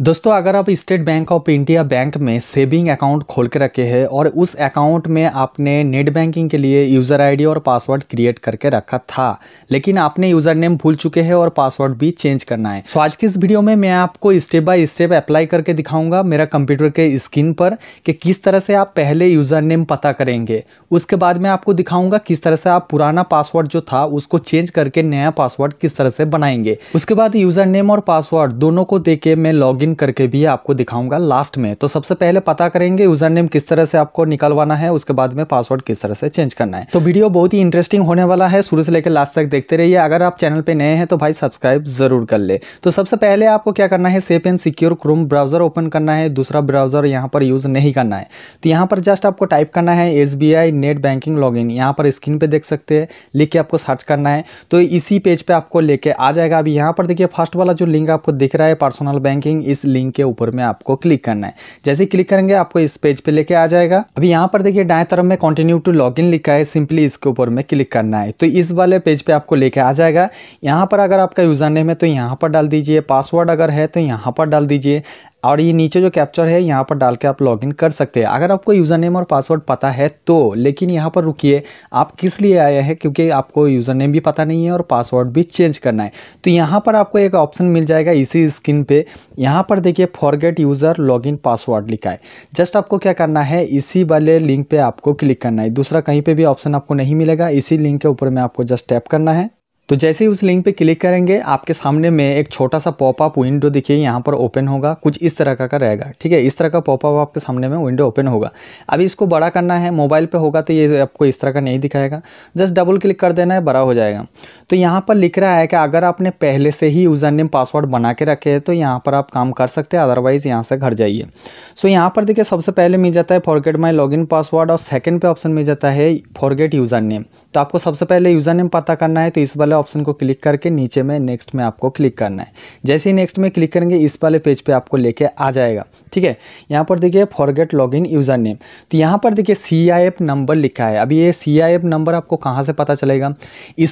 दोस्तों अगर आप State Bank of India bank में सेविंग अकाउंट खोल के रखे हैं और उस अकाउंट में आपने नेट बैंकिंग के लिए यूज़र आईडी और पासवर्ड क्रिएट करके रखा था लेकिन आपने यूज़र नेम भूल चुके हैं और पासवर्ड भी चेंज करना है सो आज की इस वीडियो में मैं आपको स्टेप बाय स्टेप अप्लाई करके दिखाऊंगा मेरा कंप्यूटर के स्क्रीन पर कि किस तरह से आप पहले यूज़र नेम पता करेंगे उसके बाद मैं आपको दिखाऊंगा किस तरह से आप पुराना पासवर्ड जो था उसको चेंज करके नया पासवर्ड किस तरह से बनाएंगे उसके बाद यूज़र नेम और पासवर्ड दोनों को दे मैं लॉग लॉगिन करके भी आपको दिखाऊंगा लास्ट में तो सबसे पहले पता करेंगे यूजर नेम किस तरह से आपको निकलवाना है उसके बाद में पासवर्ड किस तरह से चेंज करना है तो वीडियो बहुत ही इंटरेस्टिंग होने वाला है शुरू से लेकर लास्ट तक देखते रहिए अगर आप चैनल पर नए हैं तो भाई सब्सक्राइब जरूर कर ले तो सबसे पहले आपको क्या करना है safe and secure Chrome browser open करना है दूसरा ब्राउजर यहाँ पर यूज नहीं करना है तो यहाँ पर जस्ट आपको टाइप करना है S net banking log in पर स्क्रीन पर देख सकते हैं लिख के आपको सर्च करना है तो इसी पेज पर पे आपको लेके आ जाएगा अभी यहाँ पर देखिए फर्स्ट वाला जो लिंक आपको दिख रहा है पर्सनल बैंकिंग इस लिंक के ऊपर में आपको क्लिक करना है जैसे क्लिक करेंगे आपको इस पेज पे लेके आ जाएगा अभी यहाँ पर देखिए दाएं तरफ में कंटिन्यू टू लॉग लिखा है सिंपली इसके ऊपर में क्लिक करना है तो इस वाले पेज पे आपको लेके आ जाएगा यहाँ पर अगर आपका यूजर नेम है तो यहाँ पर डाल दीजिए पासवर्ड अगर है तो यहाँ पर डाल दीजिए और ये नीचे जो कैप्चर है यहाँ पर डाल के आप लॉगिन कर सकते हैं अगर आपको यूज़र नेम और पासवर्ड पता है तो लेकिन यहाँ पर रुकिए आप किस लिए आए हैं क्योंकि आपको यूज़र नेम भी पता नहीं है और पासवर्ड भी चेंज करना है तो यहाँ पर आपको एक ऑप्शन मिल जाएगा इसी स्क्रीन पे यहाँ पर देखिए फॉरगेट यूज़र लॉगिन पासवर्ड लिखा है जस्ट आपको क्या करना है इसी वाले लिंक पर आपको क्लिक करना है दूसरा कहीं पर भी ऑप्शन आपको नहीं मिलेगा इसी लिंक के ऊपर में आपको जस्ट टैप करना है तो जैसे ही उस लिंक पे क्लिक करेंगे आपके सामने में एक छोटा सा पॉपअप विंडो देखिए यहाँ पर ओपन होगा कुछ इस तरह का, का रहेगा ठीक है इस तरह का पॉपअप आपके सामने में विंडो ओपन होगा अभी इसको बड़ा करना है मोबाइल पे होगा तो ये आपको इस तरह का नहीं दिखाएगा जस्ट डबल क्लिक कर देना है बड़ा हो जाएगा तो यहाँ पर लिख रहा है कि अगर आपने पहले से ही यूज़र नेम पासवर्ड बना के रखे है तो यहाँ पर आप काम कर सकते हैं अदरवाइज़ यहाँ से घर जाइए सो यहाँ पर देखिए सबसे पहले मिल जाता है फॉरगेट माई इन पासवर्ड और सेकेंड पे ऑप्शन मिल जाता है फॉरगेट यूज़र नेम तो आपको सबसे पहले यूज़र नेम पता करना है तो इस बार वाले ऑप्शन को क्लिक करके नीचे में नेक्स्ट में आपको क्लिक करना है जैसे ही नेक्स्ट में क्लिक करेंगे इस वाले पेज पे आपको लेके आ जाएगा ठीक है यहाँ पर देखिए फॉरगेट लॉगिन यूज़र नेम तो यहाँ पर देखिए सी आई एफ नंबर लिखा है अभी ये सी आई एफ नंबर आपको कहाँ से पता चलेगा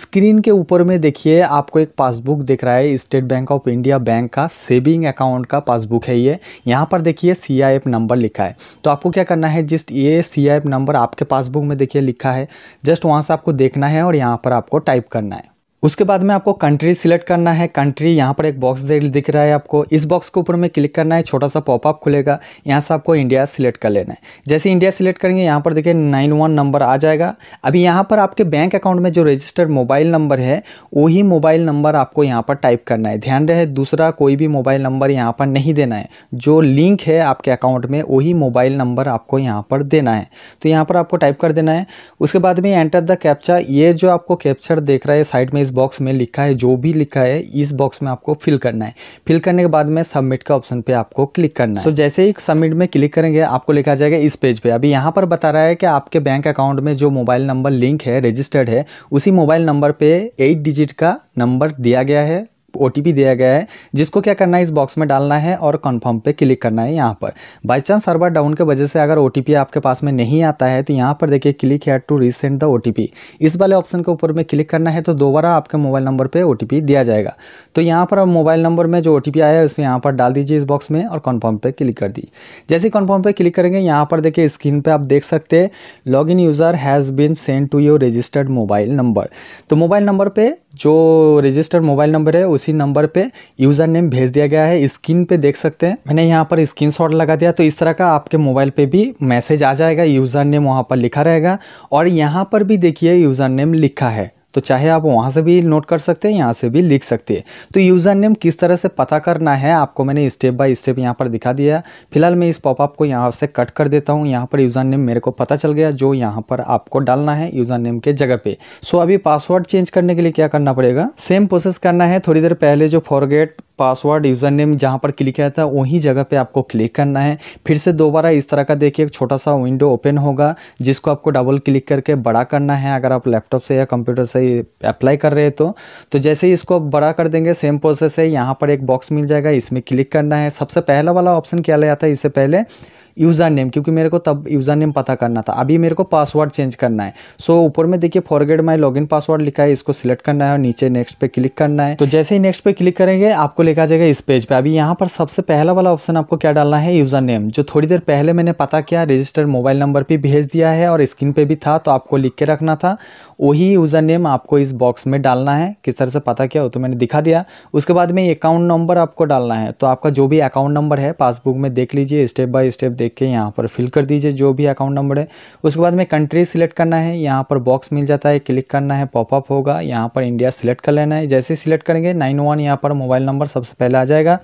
स्क्रीन के ऊपर में देखिए आपको एक पासबुक दिख रहा है State Bank of India bank का सेविंग अकाउंट का पासबुक है ये यहाँ पर देखिए सी आई एफ नंबर लिखा है तो आपको क्या करना है जिस ये सी आई एफ नंबर आपके पासबुक में देखिए लिखा है जस्ट वहाँ से आपको देखना है और यहाँ पर आपको टाइप करना है उसके बाद में आपको कंट्री सिलेक्ट करना है कंट्री यहाँ पर एक बॉक्स दिख रहा है आपको इस बॉक्स के ऊपर में क्लिक करना है छोटा सा पॉपअप खुलेगा यहाँ से आपको इंडिया सिलेक्ट कर लेना है जैसे इंडिया सिलेक्ट करेंगे यहाँ पर देखिए नाइन वन नंबर आ जाएगा अभी यहाँ पर आपके बैंक अकाउंट में जो रजिस्टर्ड मोबाइल नंबर है वही मोबाइल नंबर आपको यहाँ पर टाइप करना है ध्यान रहे दूसरा कोई भी मोबाइल नंबर यहाँ पर नहीं देना है जो लिंक है आपके अकाउंट में वही मोबाइल नंबर आपको यहाँ पर देना है तो यहाँ पर आपको टाइप कर देना है उसके बाद में एंटर द कैप्चर ये जो आपको कैप्चर देख रहा है साइड में इस बॉक्स में लिखा है जो भी लिखा है इस बॉक्स में आपको फिल करना है फिल करने के बाद में सबमिट का ऑप्शन पे आपको क्लिक करना है सो so, जैसे ही सबमिट में क्लिक करेंगे आपको लिखा जाएगा इस पेज पे अभी यहाँ पर बता रहा है कि आपके बैंक अकाउंट में जो मोबाइल नंबर लिंक है रजिस्टर्ड है उसी मोबाइल नंबर पे एट डिजिट का नंबर दिया गया है ओ दिया गया है जिसको क्या करना है इस बॉक्स में डालना है और कन्फर्म पे क्लिक करना है यहाँ पर बाई चांस सर्वर डाउन के वजह से अगर ओ आपके पास में नहीं आता है तो यहाँ पर देखिए click here to resend the O इस वाले ऑप्शन के ऊपर में क्लिक करना है तो दोबारा आपके मोबाइल नंबर पर ओ दिया जाएगा तो यहाँ पर मोबाइल नंबर में जो ओ आया है उसमें यहाँ पर डाल दीजिए इस बॉक्स में और कन्फर्म पर क्लिक कर दी जैसे कन्फर्म पर क्लिक करेंगे यहाँ पर देखिए स्क्रीन पर आप देख सकते हैं log user has been send to your registered mobile number तो मोबाइल नंबर पर जो रजिस्टर्ड मोबाइल नंबर है उसी नंबर पे यूज़र नेम भेज दिया गया है स्क्रीन पे देख सकते हैं मैंने यहाँ पर स्क्रीन शॉट लगा दिया तो इस तरह का आपके मोबाइल पे भी मैसेज आ जाएगा यूज़र नेम वहाँ पर लिखा रहेगा और यहाँ पर भी देखिए यूज़र नेम लिखा है तो चाहे आप वहाँ से भी नोट कर सकते हैं यहाँ से भी लिख सकते हैं तो यूज़र नेम किस तरह से पता करना है आपको मैंने स्टेप बाय स्टेप यहाँ पर दिखा दिया फिलहाल मैं इस पॉपअप को यहाँ से कट कर देता हूँ यहाँ पर यूज़र नेम मेरे को पता चल गया जो यहाँ पर आपको डालना है यूज़र नेम के जगह पे सो अभी पासवर्ड चेंज करने के लिए क्या करना पड़ेगा सेम प्रोसेस करना है थोड़ी देर पहले जो फॉरगेट पासवर्ड यूज़र नेम जहाँ पर क्लिक किया था वहीं जगह पे आपको क्लिक करना है फिर से दोबारा इस तरह का देखिए एक छोटा सा विंडो ओपन होगा जिसको आपको डबल क्लिक करके बड़ा करना है अगर आप लैपटॉप से या कंप्यूटर से अप्लाई कर रहे हैं तो तो जैसे ही इसको बड़ा कर देंगे सेम प्रोसेस है यहाँ पर एक बॉक्स मिल जाएगा इसमें क्लिक करना है सबसे पहला वाला ऑप्शन क्या ले आता है इससे पहले यूज़र नेम क्योंकि मेरे को तब यूज़र नेम पता करना था अभी मेरे को पासवर्ड चेंज करना है सो so, ऊपर में देखिए फॉरगेड माई लॉगिन पासवर्ड लिखा है इसको सिलेक्ट करना है और नीचे नेक्स्ट पे क्लिक करना है तो जैसे ही नेक्स्ट पे क्लिक करेंगे आपको लिखा जाएगा इस पेज पे अभी यहाँ पर सबसे पहला वाला ऑप्शन आपको क्या डालना है यूज़र नेम जो थोड़ी देर पहले मैंने पता किया रजिस्टर्ड मोबाइल नंबर पर भेज दिया है और स्क्रीन पर भी था तो आपको लिख के रखना था वही यूज़र नेम आपको इस बॉक्स में डालना है किस तरह से पता किया वो तो मैंने दिखा दिया उसके बाद में अकाउंट नंबर आपको डालना है तो आपका जो भी अकाउंट नंबर है पासबुक में देख लीजिए स्टेप बाय स्टेप देख के यहाँ पर फिल कर दीजिए जो भी अकाउंट नंबर है उसके बाद में कंट्री सिलेक्ट करना है यहाँ पर बॉक्स मिल जाता है क्लिक करना है पॉपअप होगा यहाँ पर इंडिया सिलेक्ट कर लेना है जैसे सिलेक्ट करेंगे नाइन वन यहाँ पर मोबाइल नंबर सबसे पहले आ जाएगा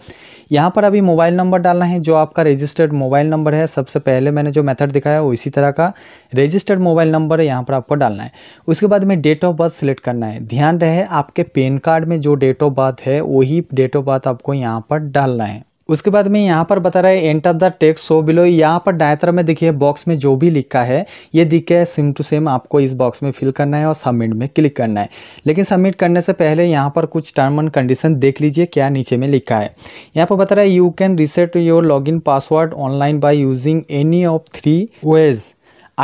यहाँ पर अभी मोबाइल नंबर डालना है जो आपका रजिस्टर्ड मोबाइल नंबर है सबसे पहले मैंने जो मेथड दिखाया वो इसी तरह का रजिस्टर्ड मोबाइल नंबर यहाँ पर आपको डालना है उसके बाद में डेट ऑफ बर्थ सिलेक्ट करना है ध्यान रहे आपके पेन कार्ड में जो डेट ऑफ बर्थ है वही डेट ऑफ बर्थ आपको यहाँ पर डालना है उसके बाद में यहाँ पर बता रहा है enter the text so below यहाँ पर डाय तरह में देखिए बॉक्स में जो भी लिखा है ये दिखे है सिम टू सेम आपको इस बॉक्स में फिल करना है और सबमिट में क्लिक करना है लेकिन सबमिट करने से पहले यहाँ पर कुछ टर्म एंड कंडीशन देख लीजिए क्या नीचे में लिखा है यहाँ पर बता रहा है you can reset your log in password online by using any of three ways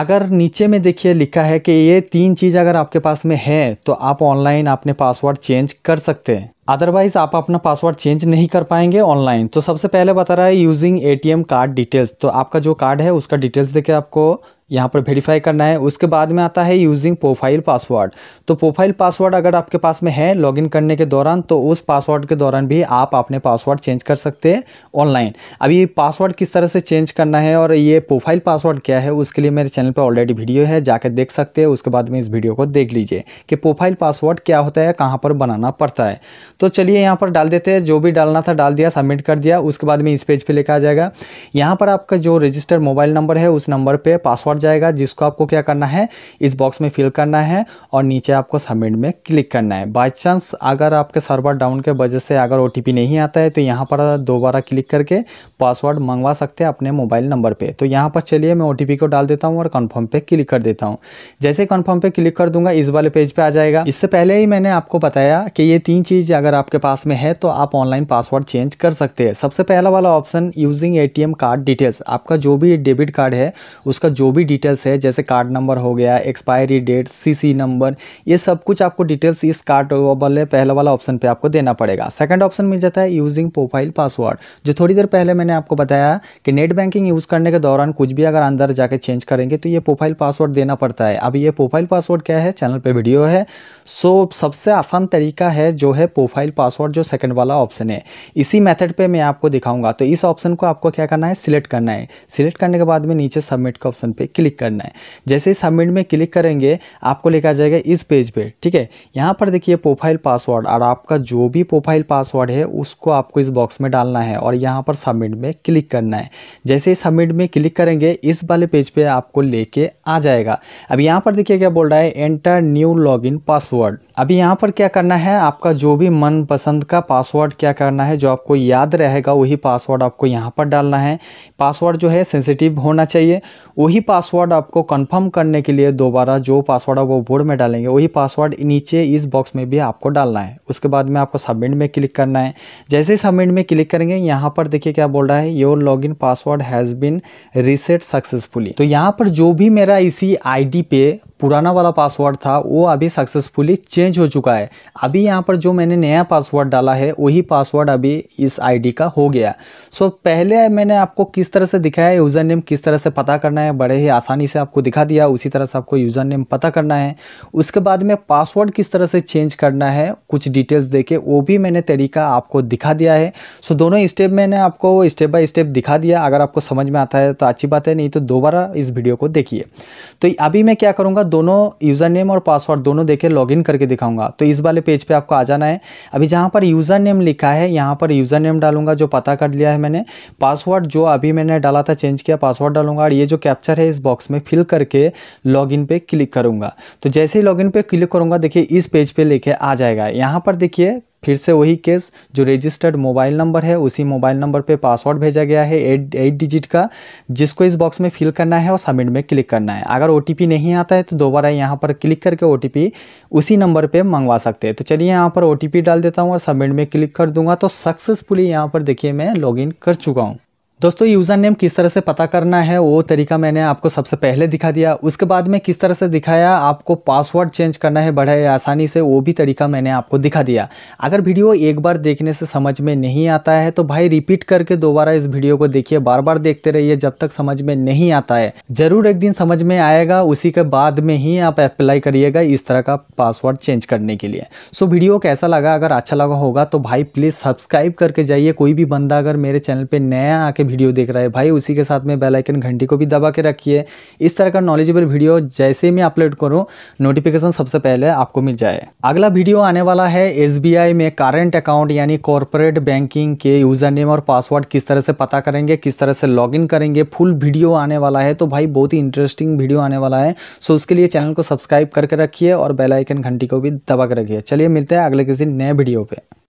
अगर नीचे में देखिए लिखा है कि ये तीन चीज़ अगर आपके पास में है तो आप ऑनलाइन अपने पासवर्ड चेंज कर सकते हैं अदरवाइज़ आप अपना पासवर्ड चेंज नहीं कर पाएंगे ऑनलाइन तो सबसे पहले बता रहा है यूजिंग एटीएम कार्ड डिटेल्स तो आपका जो कार्ड है उसका डिटेल्स देके आपको यहाँ पर वेरीफाई करना है उसके बाद में आता है यूजिंग प्रोफाइल पासवर्ड तो प्रोफाइल पासवर्ड अगर आपके पास में है लॉगिन करने के दौरान तो उस पासवर्ड के दौरान भी आप अपने पासवर्ड चेंज कर सकते हैं ऑनलाइन अभी पासवर्ड किस तरह से चेंज करना है और ये प्रोफाइल पासवर्ड क्या है उसके लिए मेरे चैनल पर ऑलरेडी वीडियो है जाकर देख सकते हैं उसके बाद में इस वीडियो को देख लीजिए कि प्रोफाइल पासवर्ड क्या होता है कहाँ पर बनाना पड़ता है तो चलिए यहाँ पर डाल देते हैं जो भी डालना था डाल दिया सबमिट कर दिया उसके बाद में इस पेज पर लेकर आ जाएगा यहाँ पर आपका जो रजिस्टर्ड मोबाइल नंबर है उस नंबर पर पासवर्ड फट जाएगा जिसको आपको क्या करना है इस बॉक्स में फिल करना है और नीचे आपको सबमिट में क्लिक करना है बाई चांस अगर आपके सर्वर डाउन के वजह से अगर ओ नहीं आता है तो यहाँ पर दोबारा क्लिक करके पासवर्ड मंगवा सकते हैं अपने मोबाइल नंबर पर तो यहाँ पर चलिए मैं ओ को डाल देता हूँ और कन्फर्म पर क्लिक कर देता हूँ जैसे कन्फर्म पर क्लिक कर दूंगा इस वाले पेज पर आ जाएगा इससे पहले ही मैंने आपको बताया कि ये तीन चीज़ अगर आपके पास में है तो आप ऑनलाइन पासवर्ड चेंज कर सकते हैं सबसे पहला वाला option using ATM card details आपका जो भी डेबिट कार्ड है उसका जो भी भी डिटेल्स है जैसे कार्ड नंबर हो गया एक्सपायरी डेट सीसी नंबर ये सब कुछ आपको डिटेल्स इस कार्ड वाले पहले वाला ऑप्शन पे आपको देना पड़ेगा सेकंड ऑप्शन मिल जाता है यूजिंग प्रोफाइल पासवर्ड जो थोड़ी देर पहले मैंने आपको बताया कि नेट बैंकिंग यूज़ करने के दौरान कुछ भी अगर अंदर जाके चेंज करेंगे तो ये प्रोफाइल पासवर्ड देना पड़ता है अब ये प्रोफाइल पासवर्ड क्या है चैनल पर वीडियो है सो सबसे आसान तरीका है जो है प्रोफाइल पासवर्ड जो सेकेंड वाला ऑप्शन है इसी मैथड पर मैं आपको दिखाऊंगा तो इस ऑप्शन को आपको क्या करना है सिलेक्ट करना है सिलेक्ट करने के बाद में नीचे सबमिट का ऑप्शन पर क्लिक करना है जैसे ही सबमिट में क्लिक करेंगे आपको लेकर जाएगा इस पेज पे ठीक है यहाँ पर देखिए प्रोफाइल पासवर्ड और आपका जो भी प्रोफाइल पासवर्ड है उसको आपको इस बॉक्स में डालना है और यहाँ पर सबमिट में क्लिक करना है जैसे ही सबमिट में क्लिक करेंगे इस वाले पेज पर पे आपको लेके आ जाएगा अब यहाँ पर देखिए क्या बोल रहा है एंटर न्यू लॉग पासवर्ड अभी यहाँ पर क्या करना है आपका जो भी मनपसंद का पासवर्ड क्या करना है जो आपको याद रहेगा वही पासवर्ड आपको यहाँ पर डालना है पासवर्ड जो है सेंसिटिव होना चाहिए वही पास पासवर्ड आपको कंफर्म करने के लिए दोबारा जो पासवर्ड है वो बोर्ड में डालेंगे वही पासवर्ड नीचे इस बॉक्स में भी आपको डालना है उसके बाद में आपको सबमिट में क्लिक करना है जैसे ही सबमिट में क्लिक करेंगे यहाँ पर देखिए क्या बोल रहा है your log password has been reset successfully तो यहाँ पर जो भी मेरा इसी आई पे पुराना वाला पासवर्ड था वो अभी सक्सेसफुली चेंज हो चुका है अभी यहाँ पर जो मैंने नया पासवर्ड डाला है वही पासवर्ड अभी इस आईडी का हो गया सो so, पहले मैंने आपको किस तरह से दिखाया यूज़र नेम किस तरह से पता करना है बड़े ही आसानी से आपको दिखा दिया उसी तरह से आपको यूज़र नेम पता करना है उसके बाद में पासवर्ड किस तरह से चेंज करना है कुछ डिटेल्स दे वो भी मैंने तरीका आपको दिखा दिया है सो so, दोनों स्टेप मैंने आपको स्टेप बाय स्टेप दिखा दिया अगर आपको समझ में आता है तो अच्छी बात है नहीं तो दोबारा इस वीडियो को देखिए तो अभी मैं क्या करूँगा दोनों यूज़र नेम और पासवर्ड दोनों लॉग लॉगिन करके दिखाऊंगा तो इस वाले पेज पे आपको आ जाना है अभी जहाँ पर यूज़र नेम लिखा है यहाँ पर यूज़र नेम डालूंगा जो पता कर लिया है मैंने पासवर्ड जो अभी मैंने डाला था चेंज किया पासवर्ड डालूंगा और ये जो कैप्चर है इस बॉक्स में फिल करके लॉग पे क्लिक करूँगा तो जैसे ही लॉग इन क्लिक करूँगा देखिए इस पेज पे लेके आ जाएगा यहाँ पर देखिए फिर से वही केस जो रजिस्टर्ड मोबाइल नंबर है उसी मोबाइल नंबर पे पासवर्ड भेजा गया है एट एट डिजिट का जिसको इस बॉक्स में फिल करना है और सबमिट में क्लिक करना है अगर ओ नहीं आता है तो दोबारा यहाँ पर क्लिक करके ओ उसी नंबर पर मंगवा सकते हैं तो चलिए यहाँ पर ओ डाल देता हूँ और सबमिट में क्लिक कर दूंगा तो सक्सेसफुली यहाँ पर देखिए मैं लॉग कर चुका हूँ दोस्तों यूज़र नेम किस तरह से पता करना है वो तरीका मैंने आपको सबसे पहले दिखा दिया उसके बाद में किस तरह से दिखाया आपको पासवर्ड चेंज करना है बड़े आसानी से वो भी तरीका मैंने आपको दिखा दिया अगर वीडियो एक बार देखने से समझ में नहीं आता है तो भाई रिपीट करके दोबारा इस वीडियो को देखिए बार बार देखते रहिए जब तक समझ में नहीं आता है ज़रूर एक दिन समझ में आएगा उसी के बाद में ही आप अप्लाई करिएगा इस तरह का पासवर्ड चेंज करने के लिए सो वीडियो कैसा लगा अगर अच्छा लगा होगा तो भाई प्लीज़ सब्सक्राइब करके जाइए कोई भी बंदा अगर मेरे चैनल पर नया आके वीडियो देख रहा है भाई उसी के साथ में बेलाइकन घंटी को भी दबा के रखिए इस तरह का नॉलेजेबल वीडियो जैसे मैं अपलोड करूँ नोटिफिकेशन सबसे पहले आपको मिल जाए अगला वीडियो आने वाला है एस में करेंट अकाउंट यानी कॉरपोरेट बैंकिंग के यूज़र नेम और पासवर्ड किस तरह से पता करेंगे किस तरह से लॉग करेंगे फुल वीडियो आने वाला है तो भाई बहुत ही इंटरेस्टिंग वीडियो आने वाला है सो उसके लिए चैनल को सब्सक्राइब करके रखिए और बेलाइकन घंटी को भी दबा के रखिए चलिए मिलते हैं अगले किसी नए वीडियो पर